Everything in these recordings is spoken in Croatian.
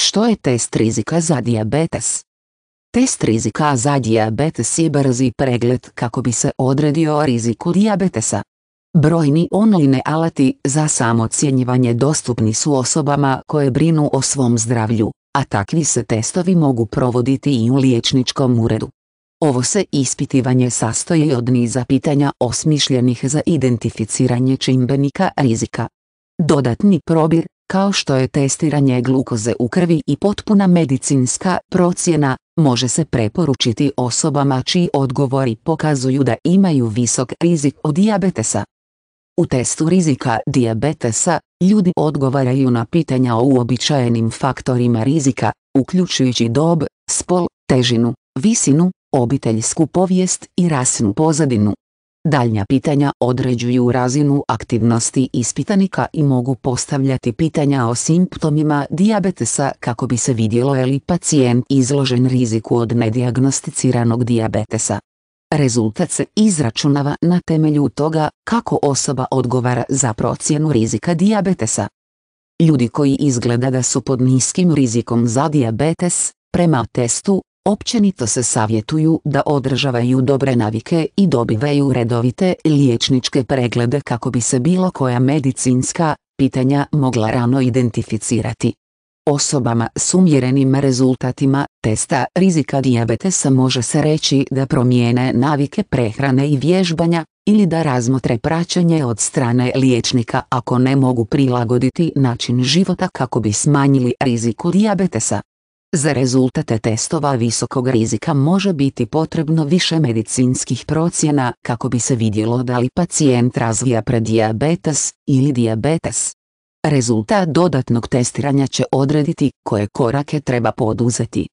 Što je test rizika za dijabetes? Test rizika za dijabetes je brzi pregled kako bi se odredio riziku dijabetesa. Brojni online alati za samocijenjivanje dostupni su osobama koje brinu o svom zdravlju, a takvi se testovi mogu provoditi i u liječničkom uredu. Ovo se ispitivanje sastoji od niza pitanja osmišljenih za identificiranje čimbenika rizika. Dodatni probir kao što je testiranje glukoze u krvi i potpuna medicinska procjena, može se preporučiti osobama čiji odgovori pokazuju da imaju visok rizik od dijabetesa. U testu rizika dijabetesa, ljudi odgovaraju na pitanja o uobičajenim faktorima rizika, uključujući dob, spol, težinu, visinu, obiteljsku povijest i rasnu pozadinu. Daljnja pitanja određuju razinu aktivnosti ispitanika i mogu postavljati pitanja o simptomima dijabetesa kako bi se vidjelo je li pacijent izložen riziku od nedijagnosticiranog dijabetesa. Rezultat se izračunava na temelju toga kako osoba odgovara za procjenu rizika dijabetesa. Ljudi koji izgleda da su pod niskim rizikom za dijabetes, prema testu, Općenito se savjetuju da održavaju dobre navike i dobivaju redovite liječničke preglede kako bi se bilo koja medicinska pitanja mogla rano identificirati. Osobama s umjerenim rezultatima testa rizika dijabetesa može se reći da promijene navike prehrane i vježbanja, ili da razmotre praćenje od strane liječnika ako ne mogu prilagoditi način života kako bi smanjili riziku dijabetesa. Za rezultate testova visokog rizika može biti potrebno više medicinskih procjena kako bi se vidjelo da li pacijent razvija prediabetes ili diabetes. Rezultat dodatnog testiranja će odrediti koje korake treba poduzeti.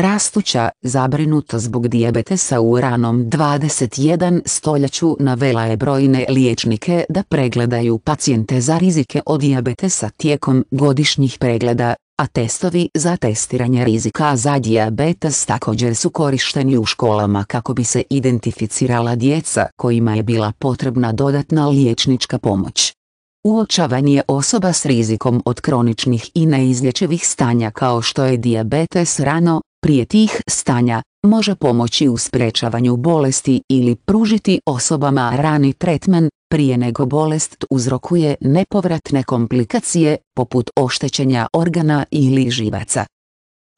Rastuća zabrinuto zbog dijabetesa u ranom 21. stoljeću navela je brojne liječnike da pregledaju pacijente za rizike od dijabetesa tijekom godišnjih pregleda a testovi za testiranje rizika za dijabetes također su korišteni u školama kako bi se identificirala djeca kojima je bila potrebna dodatna liječnička pomoć. Uočavanje osoba s rizikom od kroničnih i neizlječivih stanja kao što je dijabetes rano, prije tih stanja, može pomoći u sprečavanju bolesti ili pružiti osobama rani tretman prije nego bolest uzrokuje nepovratne komplikacije poput oštećenja organa ili živaca.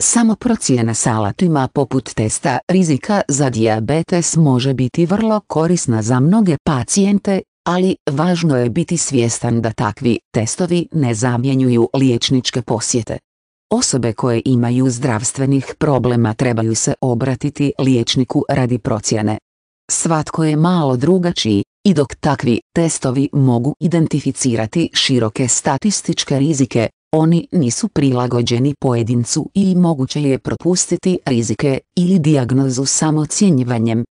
Samo procijena salatima poput testa rizika za dijabetes može biti vrlo korisna za mnoge pacijente, ali važno je biti svjestan da takvi testovi ne zamjenjuju liječničke posjete. Osobe koje imaju zdravstvenih problema trebaju se obratiti liječniku radi procjene. Svatko je malo drugačiji, i dok takvi testovi mogu identificirati široke statističke rizike, oni nisu prilagođeni pojedincu i moguće je propustiti rizike ili dijagnozu samocjenjivanjem,